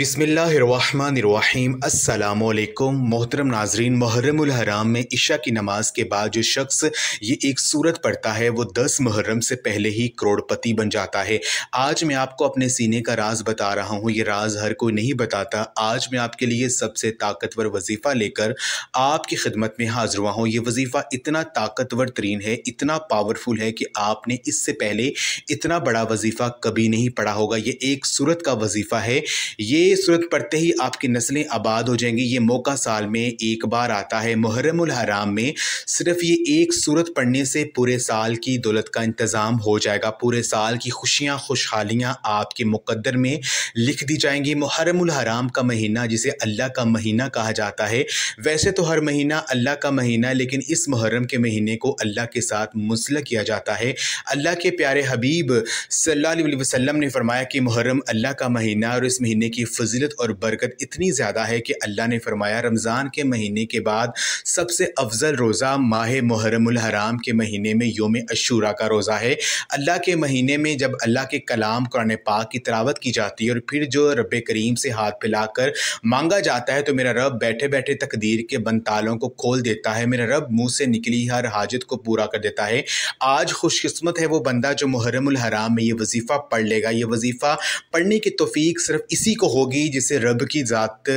बिसमीम् अल्लाम मोहतरम नाजरीन मुहर्रम हराम में इशा की नमाज के बाद जो शख्स ये एक सूरत पढ़ता है वो दस मुहर्रम से पहले ही करोड़पति बन जाता है आज मैं आपको अपने सीने का राज बता रहा हूँ ये राज हर कोई नहीं बताता आज मैं आपके लिए सबसे ताकतवर वजीफ़ा लेकर आपकी खिदमत में हाजिर हुआ हूँ ये वजीफ़ा इतना ताकतवर तरीन है इतना पावरफुल है कि आपने इससे पहले इतना बड़ा वजीफ़ा कभी नहीं पढ़ा होगा ये एक सूरत का वजीफ़ा है ये सूरत पढ़ते ही आपकी नस्लें आबाद हो जाएंगी ये मौका साल में एक बार आता है मुहर्रमुल हराम में सिर्फ ये एक सूरत पढ़ने से पूरे साल की दौलत का इंतज़ाम हो जाएगा पूरे साल की खुशियाँ खुशहालियाँ आपके मुक़दर में लिख दी जाएंगी मुहर्रमुल हराम का महीना जिसे अल्लाह का महीना कहा जाता है वैसे तो हर महीना अल्लाह का महीना लेकिन इस मुहर्रम के महीने को अल्लाह के साथ मुसल किया जाता है अल्लाह के प्यारे हबीब सल वसम ने फरमाया कि मुहर्रम अल्लाह का महीना और इस महीने की की फजीलत और बरकत इतनी ज़्यादा है कि अल्लाह ने फरमाया रमज़ान के महीने के बाद सबसे अफजल रोज़ा माह मुहरम हराम के महीने में योम अशूरा का रोज़ा है अल्लाह के महीने में जब अल्लाह के कलाम कुरान पाक की तलावत की जाती है और फिर जो रब करीम से हाथ फैलाकर मांगा जाता है तो मेरा रब बैठे बैठे तकदीर के बनतालों को खोल देता है मेरा रब मुँह से निकली हर हाजत को पूरा कर देता है आज खुशकस्मत है वो बंदा जो मुहरम हराम में ये वजीफ़ा पढ़ लेगा ये वजीफ़ा पढ़ने की तोफ़ी सिर्फ इसी को होगी जिसे रब की ज़ात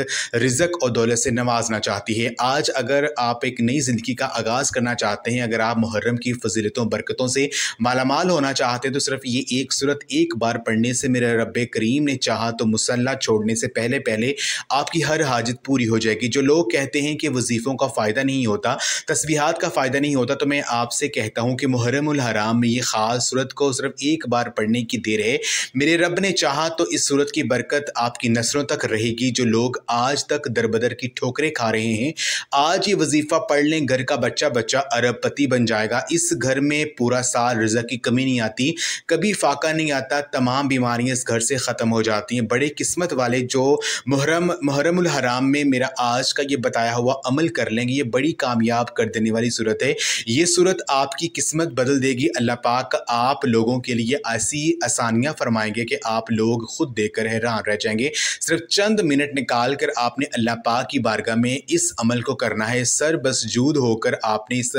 रिजक और दौलत से नवाजना चाहती है आज अगर आप एक नई ज़िंदगी का आगाज़ करना चाहते हैं अगर आप मुहर्रम की फजीलतों बरकतों से मालामाल होना चाहते हैं तो सिर्फ ये एक सूरत एक बार पढ़ने से मेरे रब करीम ने चाहा तो मुसल्ला छोड़ने से पहले पहले आपकी हर हाजत पूरी हो जाएगी जो लोग कहते हैं कि वजीफ़ों का फ़ायदा नहीं होता तस्वीहात का फ़ायदा नहीं होता तो मैं आपसे कहता हूँ कि मुहरम हराम में ये ख़ास सूरत को सिर्फ एक बार पढ़ने की देर है मेरे रब ने चाहा तो इस सूरत की बरकत आपकी आपकी नसरों तक रहेगी जो लोग आज तक दरबदर की ठोकरें खा रहे हैं आज ये वजीफ़ा पढ़ लें घर का बच्चा बच्चा अरबपति बन जाएगा इस घर में पूरा साल रजा की कमी नहीं आती कभी फाका नहीं आता तमाम बीमारियाँ इस घर से ख़त्म हो जाती हैं बड़े किस्मत वाले जो मुहरम मुहरमुल हराम में मेरा आज का ये बताया हुआ अमल कर लेंगे ये बड़ी कामयाब कर देने वाली सूरत है ये सूरत आपकी किस्मत बदल देगी अल्लाह पाक आप लोगों के लिए ऐसी आसानियाँ फरमाएंगे कि आप लोग खुद देखकर हैरान रह जाएंगे सिर्फ चंद मिनट निकाल कर आपने अल्लाह पा की बारगाह में इस अमल को करना है सर बसजूद होकर आपने इस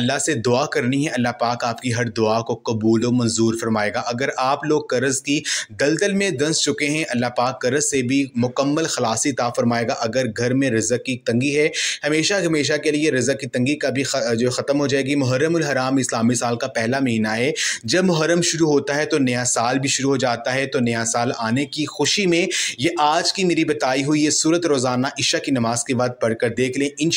अल्लाह से दुआ करनी है अल्लाह पाक आपकी हर दुआ को कबूल व मंजूर फरमाएगा अगर आप लोग कर्ज़ की दलदल में दंस चुके हैं अल्लाह पाक कर्ज़ से भी मुकम्मल खलासी ता फरमाएगा अगर घर में रज़क की तंगी है हमेशा हमेशा के लिए रज़क की तंगी का भी जो ख़त्म हो जाएगी मुहर्रम हराम इस्लामी साल का पहला महीना है जब मुहर्रम शुरू होता है तो नया साल भी शुरू हो जाता है तो नया साल आने की खुशी में ये आज की मेरी बताई हुई ये सूरत रोज़ाना इशा की नमाज के बाद पढ़ कर देख लें इन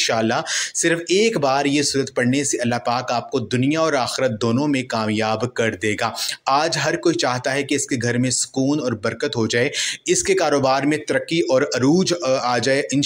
सिर्फ एक बार ये सूरत पढ़ने से अल्लाह पाक आपको दुनिया और आखरत दोनों में कामयाब कर देगा आज हर कोई चाहता है कि इसके घर में सुकून और बरकत हो जाए इसके कारोबार में तरक्की और अरूज आ जाए इन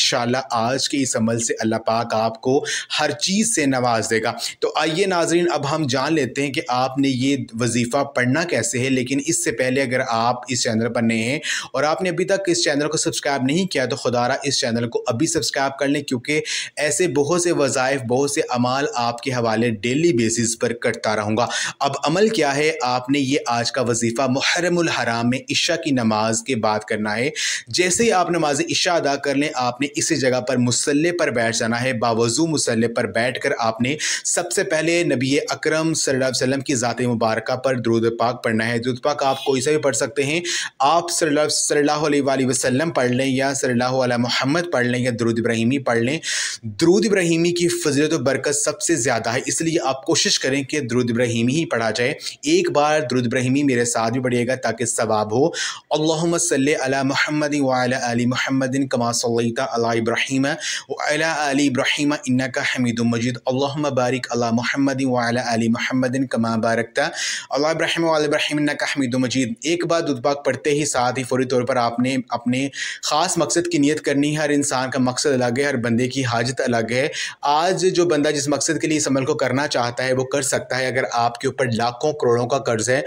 आज के इस अमल से अल्लाह पाक आपको हर चीज़ से नवाज देगा तो आइए नाजरीन अब हम जान लेते हैं कि आपने ये वजीफ़ा पढ़ना कैसे है लेकिन इससे पहले अगर आप इस चैनल पर नए हैं और आपने अभी तक तक इस चैनल को सब्सक्राइब नहीं किया तो खुदारा इस चैनल को अभी सब्सक्राइब कर लें क्योंकि ऐसे बहुत से वज़ाइफ बहुत से अमाल आपके हवाले डेली बेसिस पर करता रहूँगा अब अमल क्या है आपने ये आज का वजीफ़ा मुहरमुल हराम में इशा की नमाज के बाद करना है जैसे ही आप नमाज इशा अदा कर लें आपने इसी जगह पर मुसल्ले पर बैठ जाना है बावजू मुसल्ले पर बैठ कर आपने सबसे पहले नबी अक्रम सल्लम की ज़ात मुबारक पर दरुद पाक पढ़ना है दरुद पाक आप कोई सा भी पढ़ सकते हैं आप सल्ला वसल्लम पढ़ लें या सल्ला महमद पढ़ लें या दरुद इब्राहिमी पढ़ लें दरुद इब्राहिमी की फजलत बरकत सबसे ज़्यादा है इसलिए आप कोशिश करें कि दरुद इब्राहिमी ही पढ़ा जाए एक बार दरुद इब्राहिमी मेरे साथ भी पढ़िएगा ताकि सवाब हो अल्लाम सल महमद वाली महमदिन कमा सल्ता इब्राहिम वाला इब्राहिम इन्ना का हमीद मजीद अल्लाबारिक अला महमद वाला महमदिन कमा बारकता अला वाल इब्राहिम इन्ना का हमीद मजीद एक बार दुदबाक पढ़ते ही साथ ही फौरी तौर पर आपने अपने ख़ास मकसद की नीयत करनी है हर इंसान का मकसद अलग है हर बंदे की हाजत अलग है आज जो बंदा जिस मकसद के लिए इस अमल को करना चाहता है वो कर सकता है अगर आपके ऊपर लाखों करोड़ों का कर्ज़ है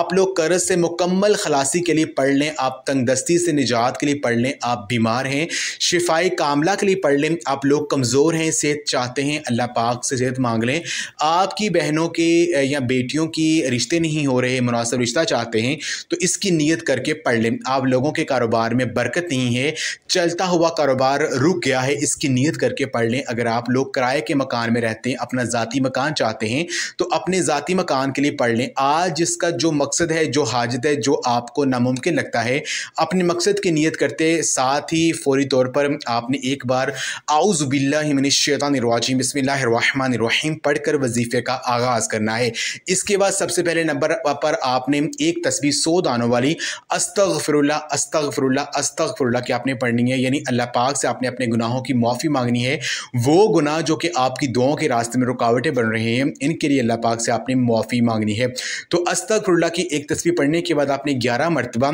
आप लोग कर्ज़ से मुकम्मल खलासी के लिए पढ़ लें आप तंगदस्ती से निजात के लिए पढ़ लें आप बीमार हैं शिफाई कामला के लिए पढ़ लें आप लोग कमज़ोर हैं सेहत चाहते हैं अल्लाह पाक से सेहत मांग लें आपकी बहनों के या बेटियों की रिश्ते नहीं हो रहे मुनासिब रिश्ता चाहते हैं तो इसकी नीयत करके पढ़ लें आप लोगों के कारोबार कारोबार में बरकत नहीं है चलता हुआ कारोबार रुक गया है इसकी नीयत करके पढ़ लें अगर आप लोग किराए के मकान में रहते हैं अपना ज़ाती मकान चाहते हैं तो अपने ज़ाती मकान के लिए पढ़ लें आज इसका जो मकसद है जो हाजत है जो आपको नामुमकिन लगता है अपने मकसद की नीयत करते साथ ही फौरी तौर पर आपने एक बार आउज़बिल्लाशैतानवाजीम बसमिल्लाम पढ़ कर वजीफ़े का आगाज़ करना है इसके बाद सबसे पहले नंबर पर आपने एक तस्वीर सौ दानों वाली अस्तफ़िरल्ला अस्तफ़ अस्तफ़रुल्ला अस्तफ़रुल्ला की आपने पढ़नी है यानी अल्लाह पाक से आपने अपने गुनाहों की माफ़ी मांगनी है वो गुनाह जो कि आपकी दुआओं के रास्ते में रुकावटें बन रहे हैं इनके लिए अल्लाह पाक से आपने माफ़ी मांगनी है तो अस्तफ़रुल्ला की एक तस्वीर पढ़ने के बाद आपने ग्यारह मरतबा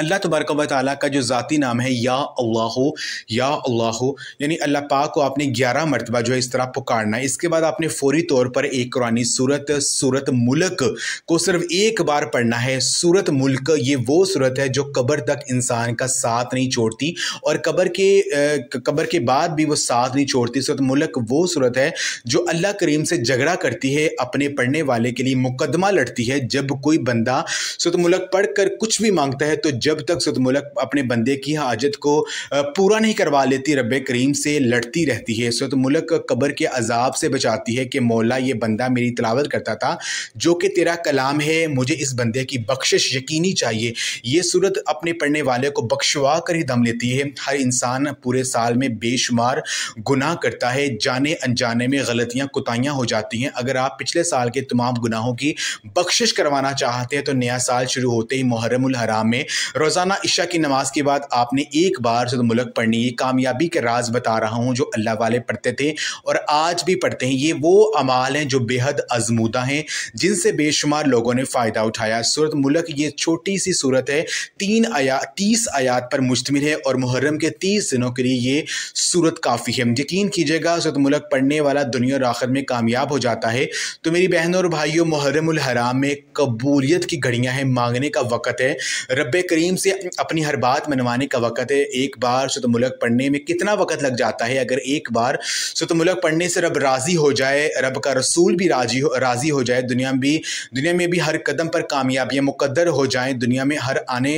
अल्लाह तबारक व ताली का जो ज़ाती नाम है या अल्लाह या अल्लाह यानी अल्लाह पाक को आपने ग्यारह मरतबा जो है इस तरह पुकारना है इसके बाद आपने फौरी तौर पर एक कुरानी सूरत सूरत मुल्क को सिर्फ एक बार पढ़ना है सूरत मुल्क ये वो सूरत है जो कब्र तक इंसान का साथ नहीं छोड़ती और कब्र के कब्र के बाद भी वो साथ नहीं छोड़ती सूरत मुल्क वो सूरत है जो अल्लाह करीम से झगड़ा करती है अपने पढ़ने वाले के लिए मुकदमा लड़ती है जब कोई बंदा सूरत मुल्क पढ़ कर कुछ भी मांगता है तो तो जब तक सतमुलक अपने बंदे की हाजत को पूरा नहीं करवा लेती रब करीम से लड़ती रहती है सतमुलक कब्र के अजाब से बचाती है कि मौला ये बंदा मेरी तलावत करता था जो कि तेरा कलाम है मुझे इस बंदे की बख्शिश यकीनी चाहिए यह सूरत अपने पढ़ने वाले को बख्शवा कर ही दम लेती है हर इंसान पूरे साल में बेशुमार गुनाह करता है जाने अनजाने में गलतियाँ कुतियाँ हो जाती हैं अगर आप पिछले साल के तमाम गुनाहों की बख्शिश करवाना चाहते हैं तो नया साल शुरू होते ही मुहरम हराम में रोज़ाना इशा की नमाज के बाद आपने एक बार जद मुलक पढ़नी ये कामयाबी के राज बता रहा हूँ जो अल्लाह वाले पढ़ते थे और आज भी पढ़ते हैं ये वो अमाल हैं जो बेहद आजमूदा हैं जिनसे बेशुमार लोगों ने फ़ायदा उठाया सूरत मुलक ये छोटी सी सूरत है तीन आया तीस आयात पर मुश्तमिल है और मुहर्रम के तीस दिनों के लिए ये सूरत काफ़ी है यकीन कीजिएगा सूरत मुलक पढ़ने वाला दुनिया और आखिर में कामयाब हो जाता है तो मेरी बहनों और भाइयों मुहर्रम हराम में कबूलियत की घड़ियाँ हैं मांगने का वक़्त है रब करीम से अपनी हर बात मनवाने का वक़्त है एक बार मुलक पढ़ने में कितना वक़्त लग जाता है अगर एक बार मुलक पढ़ने से रब राज़ी हो जाए रब का रसूल भी राजी हो राज़ी हो जाए दुनिया में भी दुनिया में भी हर कदम पर कामयाबियाँ मुकदर हो जाएँ दुनिया में हर आने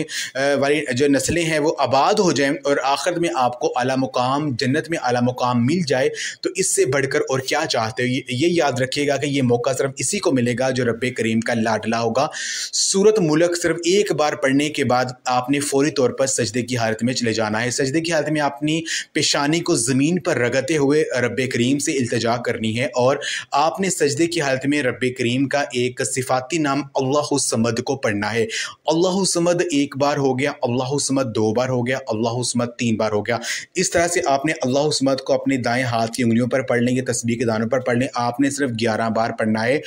वाली जो नस्लें हैं वो आबाद हो जाएँ और आखिर में आपको अला मुकाम जन्नत में अला मुकाम मिल जाए तो इससे बढ़कर और क्या चाहते हो ये याद रखिएगा कि ये मौका सिर्फ इसी को मिलेगा जो रब करीम का लाडला होगा सूरत मुलक सिर्फ एक बार पढ़ने के बाद बाद आपने फौरी तौर पर सजदे की हालत में चले जाना है सजदे की हालत में आपने पेशानी को ज़मीन पर रगते हुए रब करीम से अल्तजा करनी है और आपने सजदे की हालत में रब करीम का एक सिफाती नाम अल्लाहसमद को पढ़ना है अल्लाहसमद एक बार हो गया अल्लाहसमद दो बार हो गया अल्लाहसमद तीन बार हो गया इस तरह से आपने अल्लाहसमद को अपने दाएँ हाथ की उंगलियों पर पढ़ लें या तस्वीर के दानों पर पढ़ लें आपने सिर्फ ग्यारह बार पढ़ना है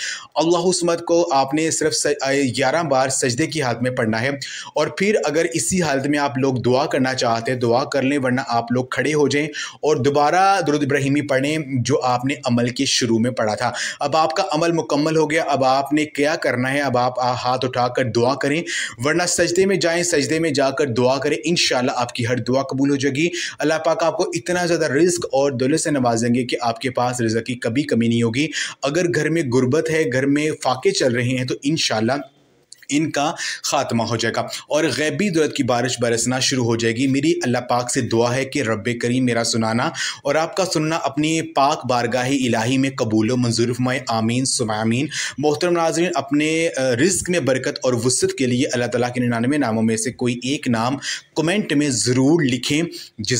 अल्लाहसमद को आपने सिर्फ ग्यारह बार सजदे की हाथ में पढ़ना है और फिर फिर अगर इसी हालत में आप लोग दुआ करना चाहते हैं दुआ कर लें वरना आप लोग खड़े हो जाएं और दोबारा दुरुद इब्राहिमी पढ़ें जो आपने अमल के शुरू में पढ़ा था अब आपका अमल मुकम्मल हो गया अब आपने क्या करना है अब आप हाथ उठाकर दुआ करें वरना सजदे में जाएं सजदे में जाकर दुआ करें इन आपकी हर दुआ कबूल हो जाएगी अल्लाह पाक आपको इतना ज़्यादा रिस्क और दौलत से नवाजेंगे कि आपके पास रिजक की कभी कमी नहीं होगी अगर घर में गुर्बत है घर में फाके चल रहे हैं तो इन इनका खात्मा हो जाएगा और गैबी दौलत की बारिश बरसना शुरू हो जाएगी मेरी अल्लाह पाक से दुआ है कि रब करीम मेरा सुनाना और आपका सुनना अपनी पाक बारगाह इलाही में कबूल मंजूर फरमाए आमीन सुमामीन मोहतरम नाजरन अपने रिस्क में बरकत और वसत के लिए अल्लाह तला के निन्यानवे नामों में से कोई एक नाम कमेंट में ज़रूर लिखें जिस